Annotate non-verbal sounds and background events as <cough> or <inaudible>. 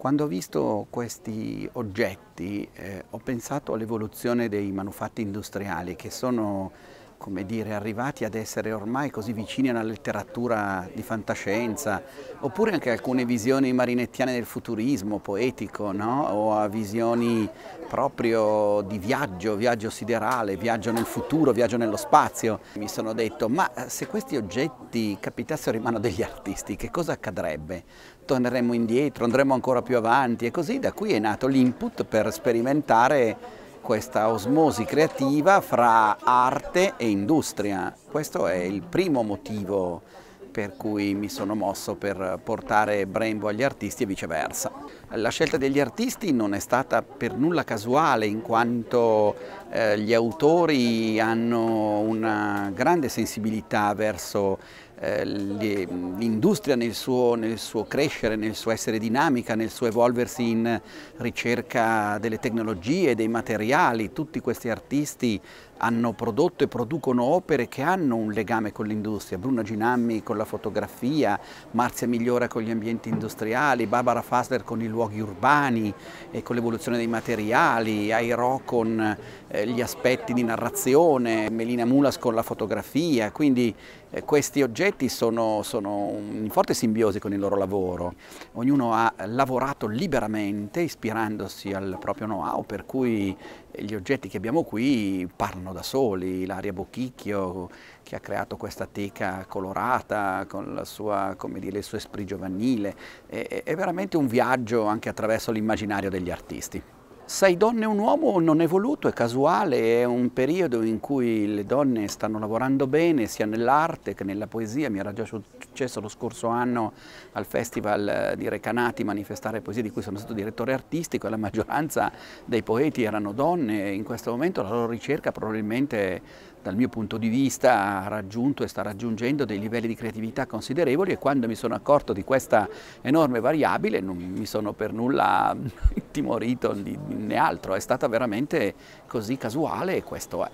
Quando ho visto questi oggetti eh, ho pensato all'evoluzione dei manufatti industriali che sono come dire, arrivati ad essere ormai così vicini a una letteratura di fantascienza, oppure anche alcune visioni marinettiane del futurismo poetico, no? o a visioni proprio di viaggio, viaggio siderale, viaggio nel futuro, viaggio nello spazio. Mi sono detto, ma eh, se questi oggetti capitassero in mano degli artisti, che cosa accadrebbe? Torneremmo indietro, andremmo ancora più avanti e così da qui è nato l'input per sperimentare questa osmosi creativa fra arte e industria. Questo è il primo motivo per cui mi sono mosso per portare Brembo agli artisti e viceversa. La scelta degli artisti non è stata per nulla casuale in quanto eh, gli autori hanno una grande sensibilità verso eh, l'industria nel, nel suo, crescere, nel suo essere dinamica, nel suo evolversi in ricerca delle tecnologie, dei materiali, tutti questi artisti hanno prodotto e producono opere che hanno un legame con l'industria, Bruna Ginammi con la fotografia, Marzia Migliora con gli ambienti industriali, Barbara Fasler con i luoghi urbani e con l'evoluzione dei materiali, Airo con eh, gli aspetti di narrazione, Melina Mulas con la fotografia, quindi eh, questi oggetti distretti sono, sono in forte simbiosi con il loro lavoro, ognuno ha lavorato liberamente ispirandosi al proprio know-how, per cui gli oggetti che abbiamo qui parlano da soli, l'aria Bocchicchio che ha creato questa teca colorata con sua, dire, il suo esprit giovanile, è, è veramente un viaggio anche attraverso l'immaginario degli artisti. Sei donne e un uomo non è voluto, è casuale, è un periodo in cui le donne stanno lavorando bene sia nell'arte che nella poesia, mi era già successo lo scorso anno al festival eh, di Recanati manifestare poesie di cui sono stato direttore artistico e la maggioranza dei poeti erano donne, in questo momento la loro ricerca probabilmente dal mio punto di vista ha raggiunto e sta raggiungendo dei livelli di creatività considerevoli e quando mi sono accorto di questa enorme variabile non mi sono per nulla intimorito <laughs> di né altro, è stata veramente così casuale e questo è.